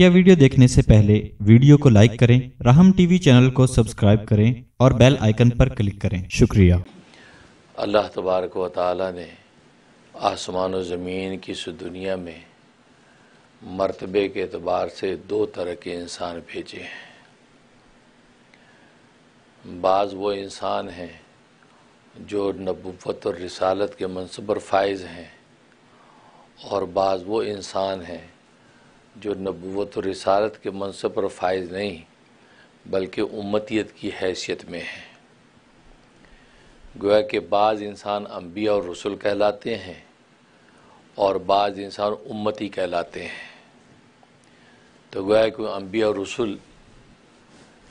मुख्य वीडियो देखने से पहले वीडियो को लाइक करें राहम टीवी चैनल को सब्सक्राइब करें और बेल आइकन पर क्लिक करें शुक्रिया अल्लाह तबारक व ने आसमान और ज़मीन की इस दुनिया में मरतबे के अतबार से दो तरह के इंसान भेजे हैं बाज़ वो इंसान हैं जो नबूत और रिसालत के मनसबर फाइज फायज़ हैं और बाज़ वो इंसान हैं जो नबूत और रिसालत के मनसब पर फायज नहीं बल्कि उम्मतियत की हैसियत में है गोया के बाद इंसान अम्बिया और रसुल कहलाते हैं और बाज़ इंसान उम्मती कहलाते हैं तो गोया को अम्बिया और रसुल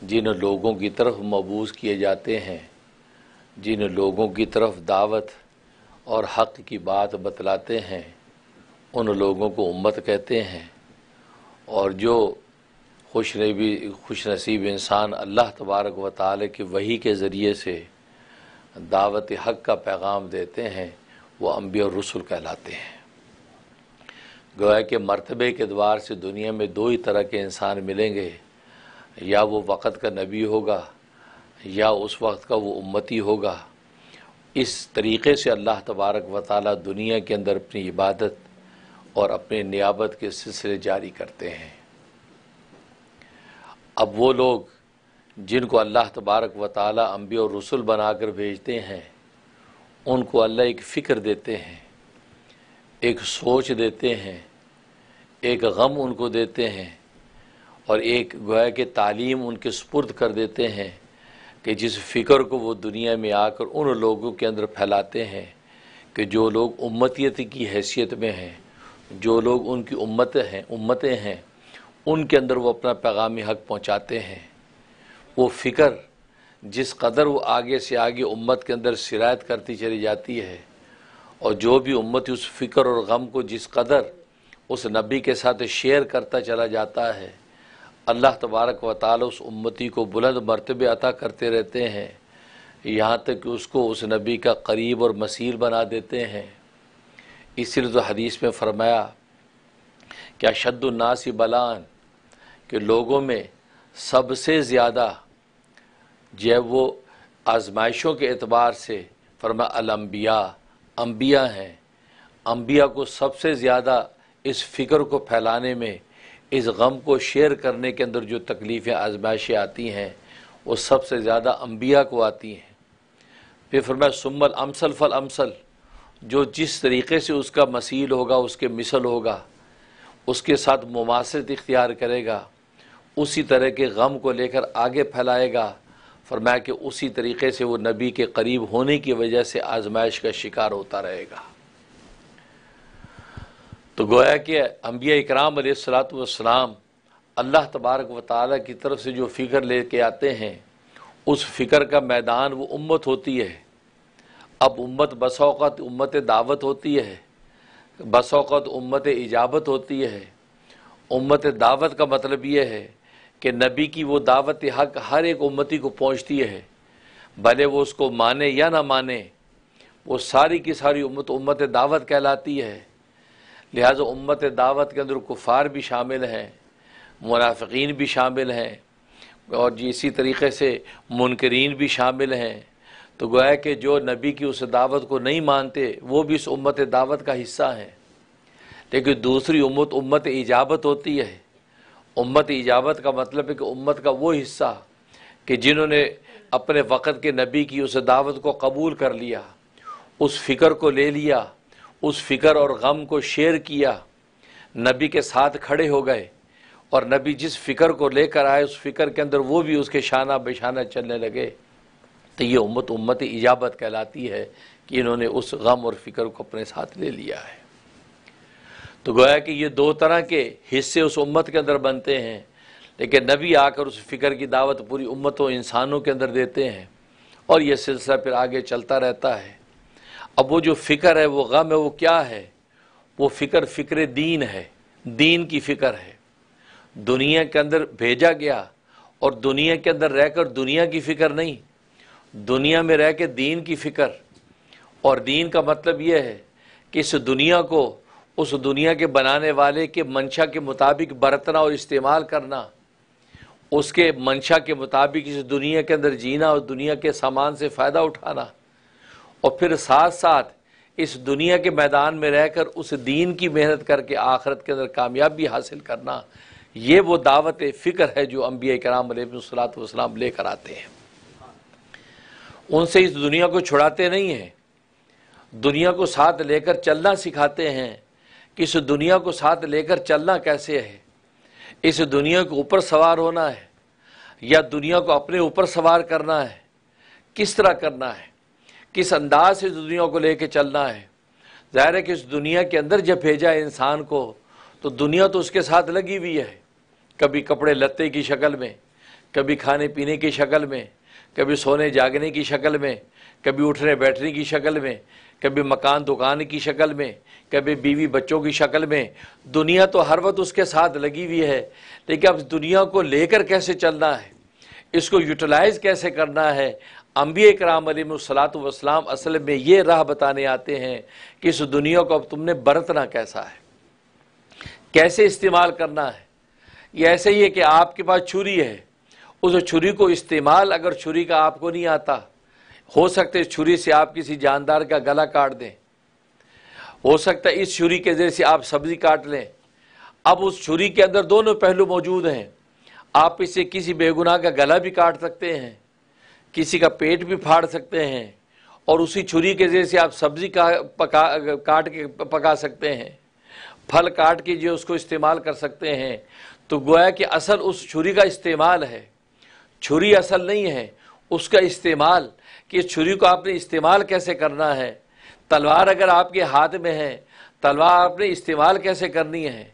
जिन लोगों की तरफ मबूस किए जाते हैं जिन लोगों की तरफ दावत और हक़ की बात बतलाते हैं उन लोगों को उम्मत कहते हैं और जो खुश नबी खुश नसीब इंसान अल्लाह तबारक व ताल के वही के ज़रिए से दावत हक का पैगाम देते हैं वह अम्बी और रसुल कहलाते हैं गोया के मरतबे के द्वार से दुनिया में दो ही तरह के इंसान मिलेंगे या वो वक़्त का नबी होगा या उस वक्त का वो उम्मती होगा इस तरीक़े से अल्लाह तबारक व ताली दुनिया के अंदर अपनी इबादत और अपने नियाबत के सिलसिले जारी करते हैं अब वो लोग जिनको अल्लाह तबारक व ताली अम्बी और रसुल बनाकर भेजते हैं उनको अल्लाह एक फ़िक्र देते हैं एक सोच देते हैं एक गम उनको देते हैं और एक गोया के तालीम उनके सुपुर्द कर देते हैं कि जिस फ़िक्र को वो दुनिया में आकर उन लोगों के अंदर फैलाते हैं कि जो लोग उम्मतियत की हैसियत में हैं जो लोग उनकी उम्मत हैं उम्मतें हैं उनके अंदर वो अपना पैगामी हक पहुँचाते हैं वो फ़िक्र जिस कदर वो आगे से आगे उम्मत के अंदर शिरायत करती चली जाती है और जो भी उम्मत उस फ़िक्र और गम को जिस कदर उस नबी के साथ शेयर करता चला जाता है अल्लाह तबारक व ताल उस उम्मती को बुलंद मरतबे अता करते रहते हैं यहाँ तक कि उसको उस नबी का करीब और मसीर बना देते हैं इसी तो हदीस में फरमाया कि नासी बलान के लोगों में सबसे ज़्यादा जो वो आजमाइशों के अतबार से फरमा अलम्बिया अम्बिया हैं अम्बिया को सबसे ज़्यादा इस फ़िक्र को फैलाने में इस गम को शेयर करने के अंदर जो तकलीफ़ें आजमाइशें आती हैं वो सबसे ज़्यादा अम्बिया को आती हैं फिर फरमा सुमल अमसल फल अमसल जो जिस तरीके से उसका मसील होगा उसके मिसल होगा उसके साथ मुमासत इख्तियार करेगा उसी तरह के गम को लेकर आगे फैलाएगा फरमाया कि उसी तरीके से वो नबी के करीब होने की वजह से आजमाइश का शिकार होता रहेगा तो गोया कि अम्बिया इकराम सलाम अल्लाह तबारक व ताली की तरफ से जो फ़िक्र ले आते हैं उस फ़िक्र का मैदान वो उम्मत होती है अब उम्मत बसौकत उम्मत दावत होती है बसौकत उम्मत इजाबत होती है उम्मत दावत का मतलब ये है कि नबी की वो दावत हक हर एक उम्मती को पहुँचती है भले वो उसको माने या ना माने वो सारी की सारी उम्मत उम्मत दावत कहलाती है लिहाजा उम्मत दावत के अंदर कुफार भी शामिल हैं मुनाफिकीन भी शामिल हैं और जी इसी तरीके से मुनकरीन भी शामिल हैं तो गोया कि जो नबी की उस दावत को नहीं मानते वो भी इस उम्मत दावत का हिस्सा हैं लेकिन दूसरी उम्मत उम्मत इजाबत होती है उम्मत इजाबत का मतलब है कि उम्मत का वो हिस्सा कि जिन्होंने अपने वक़्त के नबी की उस दावत को कबूल कर लिया उस फ़िक्र को ले लिया उस फ़िक्र और गम को शेयर किया नबी के साथ खड़े हो गए और नबी जिस फ़िक्र को लेकर आए उस फ़िक्र के अंदर वो भी उसके शाना बेशाना चलने लगे तो ये उम्मत उम्मत इजाबत कहलाती है कि इन्होंने उस गम और फिक्र को अपने साथ ले लिया है तो गोया कि ये दो तरह के हिस्से उस उम्मत के अंदर बनते हैं लेकिन नबी आकर उस फिक्र की दावत पूरी उम्मतों इंसानों के अंदर देते हैं और यह सिलसिला फिर आगे चलता रहता है अब वो जो फ़िक्र है वो गम है वो क्या है वो फ़िक्र फ़िक्र दीन है दीन की फ़िक्र है दुनिया के अंदर भेजा गया और दुनिया के अंदर रहकर दुनिया की फ़िक्र नहीं दुनिया में रह के दीन की फ़िक्र और दीन का मतलब यह है कि इस दुनिया को उस दुनिया के बनाने वाले के मंशा के मुताबिक बरतना और इस्तेमाल करना उसके मंशा के मुताबिक इस दुनिया के अंदर जीना और दुनिया के सामान से फ़ायदा उठाना और फिर साथ साथ इस दुनिया के मैदान में रहकर उस दीन की मेहनत करके आखरत के अंदर कामयाबी हासिल करना ये वो दावत फ़िक्र है जो अम्बिया कराम सलात वसलाम लेकर आते हैं उनसे इस दुनिया को छुड़ाते नहीं हैं दुनिया को साथ लेकर चलना सिखाते हैं कि इस दुनिया को साथ लेकर चलना कैसे है इस दुनिया के ऊपर सवार होना है या दुनिया को अपने ऊपर सवार करना है किस तरह करना है किस अंदाज से दुनिया को कर चलना है जाहिर है कि इस दुनिया के अंदर जब भेजा है इंसान को तो दुनिया तो उसके साथ लगी हुई है कभी कपड़े लत्ते की शक्ल में कभी खाने पीने की शक्ल में कभी सोने जागने की शक्ल में कभी उठने बैठने की शक्ल में कभी मकान दुकान की शक्ल में कभी बीवी बच्चों की शक्ल में दुनिया तो हर वक्त उसके साथ लगी हुई है लेकिन अब दुनिया को लेकर कैसे चलना है इसको यूटिलाइज़ कैसे करना है अम्बी कराम सलातम असल में ये राह बताने आते हैं कि इस दुनिया को अब तुमने बरतना कैसा है कैसे इस्तेमाल करना है ये ऐसे ही है कि आपके पास छुरी है उस छुरी को इस्तेमाल अगर छुरी का आपको नहीं आता हो सकता है इस छुरी से आप किसी जानदार का गला काट दें हो सकता है इस छुरी के जरिए से आप सब्जी काट लें अब उस छुरी के अंदर दोनों पहलू मौजूद हैं आप इसे किसी बेगुनाह का गला भी काट सकते हैं किसी का पेट भी फाड़ सकते हैं और उसी छुरी के जरिए से आप सब्जी का पका काट के पका सकते हैं फल काट के जो उसको इस्तेमाल कर सकते हैं तो गोया कि असल उस छुरी का इस्तेमाल है छुरी असल नहीं है उसका इस्तेमाल कि छुरी को आपने इस्तेमाल कैसे करना है तलवार अगर आपके हाथ में है तलवार आपने इस्तेमाल कैसे करनी है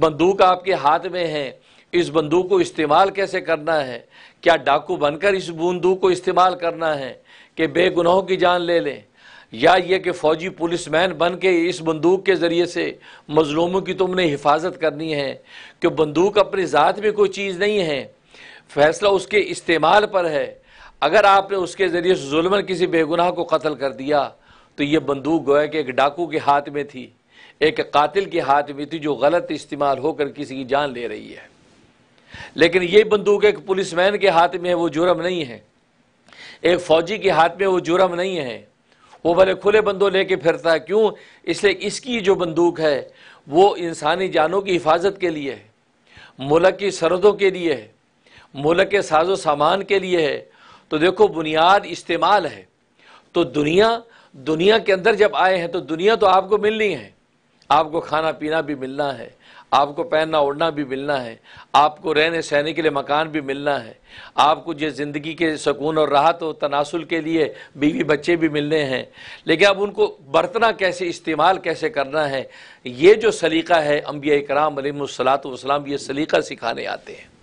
बंदूक आपके हाथ में है इस बंदूक को इस्तेमाल कैसे करना है क्या डाकू बनकर इस बंदूक को इस्तेमाल करना है कि बेगुनाहों की जान ले लें या ये कि फ़ौजी पुलिस मैन बन के इस बंदूक के ज़रिए से मज़लूमों की तुमने हिफाजत करनी है कि बंदूक अपनी ज़ात में कोई चीज़ नहीं है फैसला उसके इस्तेमाल पर है अगर आपने उसके ज़रिए जुल्मन किसी बेगुनाह को कत्ल कर दिया तो ये बंदूक गोया कि एक डाकू के हाथ में थी एक कातिल के हाथ में थी जो गलत इस्तेमाल होकर किसी की जान ले रही है लेकिन ये बंदूक एक पुलिस मैन के हाथ में है वो जुर्म नहीं है एक फौजी के हाथ में वो जुर्म नहीं है वो भले खुले बंदों लेके फिरता है क्यों इसलिए इसकी जो बंदूक है वो इंसानी जानों की हिफाजत के लिए है मुल्क की सरहदों के लिए है मुल्क के साजो सामान के लिए है तो देखो बुनियाद इस्तेमाल है तो दुनिया दुनिया के अंदर जब आए हैं तो दुनिया तो आपको मिलनी है आपको खाना पीना भी मिलना है आपको पहनना ओढ़ना भी मिलना है आपको रहने सहने के लिए मकान भी मिलना है आपको जो ज़िंदगी के सुकून और राहत और तनासुल के लिए बीवी बच्चे भी मिलने हैं लेकिन अब उनको बरतना कैसे इस्तेमाल कैसे करना है ये जो सलीका है अम्बिया कराम सलात वसलाम ये सलीका सिखाने आते हैं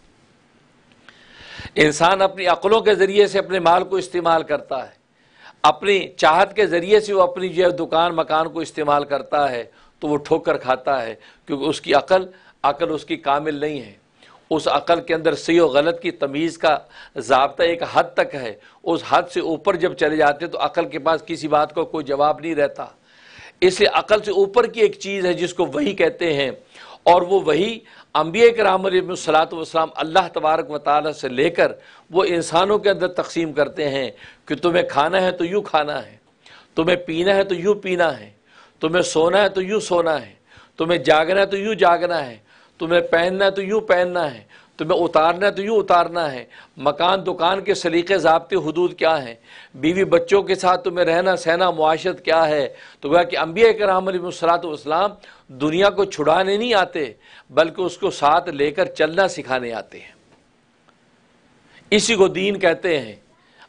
इंसान अपनी अकलों के ज़रिए से अपने माल को इस्तेमाल करता है अपनी चाहत के ज़रिए से वो अपनी जो दुकान मकान को इस्तेमाल करता है तो वो ठोकर खाता है क्योंकि उसकी अकल अकल उसकी कामिल नहीं है उस अकल के अंदर सही और गलत की तमीज़ का जबता एक हद तक है उस हद से ऊपर जब चले जाते तो अकल के पास किसी बात का को कोई जवाब नहीं रहता इसलिए अकल से ऊपर की एक चीज़ है जिसको वही कहते हैं और वो वही अम्बिया कराम सलात वसलाम अल्लाह तबारक व से लेकर वो इंसानों के अंदर तकसीम करते हैं कि तुम्हें खाना है तो यूँ खाना है तुम्हें पीना है तो यूँ पीना है तुम्हें सोना है तो यूँ सोना है तुम्हें जागना है तो यूँ जागना है तुम्हें पहनना है तो यूँ पहनना है तुम्हें उतारना है तो यूँ उतारना है मकान दुकान के सलीके ज़बते हदूद क्या हैं बीवी बच्चों के साथ तुम्हें रहना सहना माशरत क्या है तो वह कि अम्बिया कराम सलात वसलाम दुनिया को छुड़ाने नहीं आते बल्कि उसको साथ लेकर चलना सिखाने आते हैं इसी को दीन कहते हैं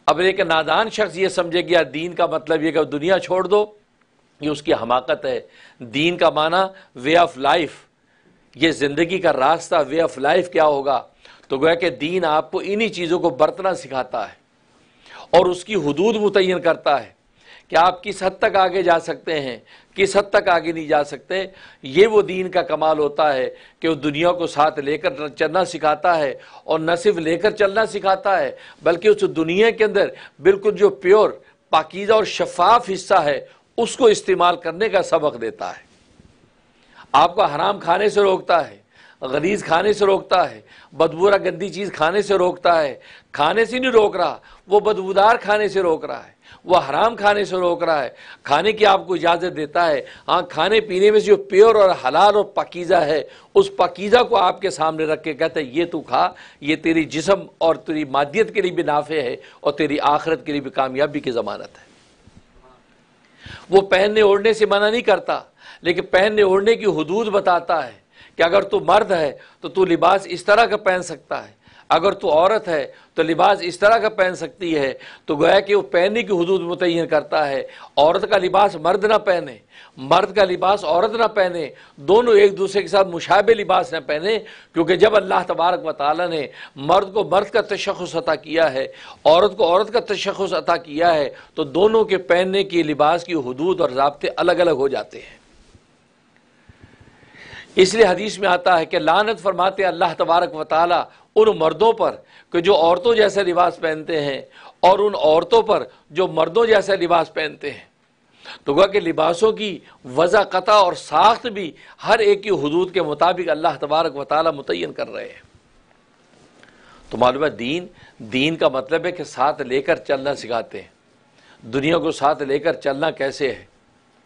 अब एक नादान शख्स ये समझे गया दीन का मतलब ये कि दुनिया छोड़ दो ये उसकी हमाकत है दीन का माना वे ऑफ लाइफ ये ज़िंदगी का रास्ता वे ऑफ लाइफ क्या होगा तो गोया कि दीन आपको इन्हीं चीज़ों को बरतना सिखाता है और उसकी हदूद मुतन करता है कि आप किस हद तक आगे जा सकते हैं किस हद तक आगे नहीं जा सकते ये वो दीन का कमाल होता है कि वो दुनिया को साथ लेकर चलना सिखाता है और न सिर्फ लेकर चलना सिखाता है बल्कि उस दुनिया के अंदर बिल्कुल जो प्योर पाकिजा और शफाफ हिस्सा है उसको इस्तेमाल करने का सबक देता है आपको हराम खाने से रोकता है गलीज खाने से रोकता है बदबूरा गंदी चीज़ खाने से रोकता है खाने से नहीं रोक रहा वो बदबूदार खाने से रोक रहा है वह हराम खाने से रोक रहा है खाने की आपको इजाज़त देता है हाँ खाने पीने में जो प्योर और हलाल और पकीज़ा है उस पकीज़ा को आपके सामने रख के कहते हैं ये तू खा ये तेरी जिसम और तेरी मादियत के लिए भी नाफे है और तेरी आखरत के लिए भी कामयाबी की ज़मानत है वो पहनने ओढ़ने से मना नहीं करता लेकिन पहनने ओढ़ने की हदूद बताता है कि अगर तू मर्द है तो तू लिबास इस तरह का पहन सकता है अगर तो औरत है तो लिबास इस तरह का पहन सकती है तो गोया कि वो पहनने की हदूद मुतन करता है औरत का लिबास मर्द ना पहने मर्द का लिबास औरत ना पहने दोनों एक दूसरे के साथ मुशाबे लिबास ना पहने क्योंकि जब अल्लाह तबारक वाली ने मर्द को मर्द का तशखस अता किया है औरत को औरत का तशखस अता किया है तो दोनों के पहनने की लिबास की हदूद और जबते अलग अलग हो जाते हैं इसलिए हदीस में आता है कि लानत फरमाते अल्लाह तबारक वाली उन मर्दों पर कि जो औरतों जैसे लिबास पहनते हैं और उन औरतों पर जो मर्दों जैसे लिबास पहनते हैं तो गया कि लिबासों की वज़ा कता और साख्त भी हर एक की हदूद के मुताबिक अल्लाह तबारक व ताली मुतन कर रहे हैं तो मालूम है दीन दीन का मतलब है कि साथ लेकर चलना सिखाते हैं दुनिया को साथ लेकर चलना कैसे है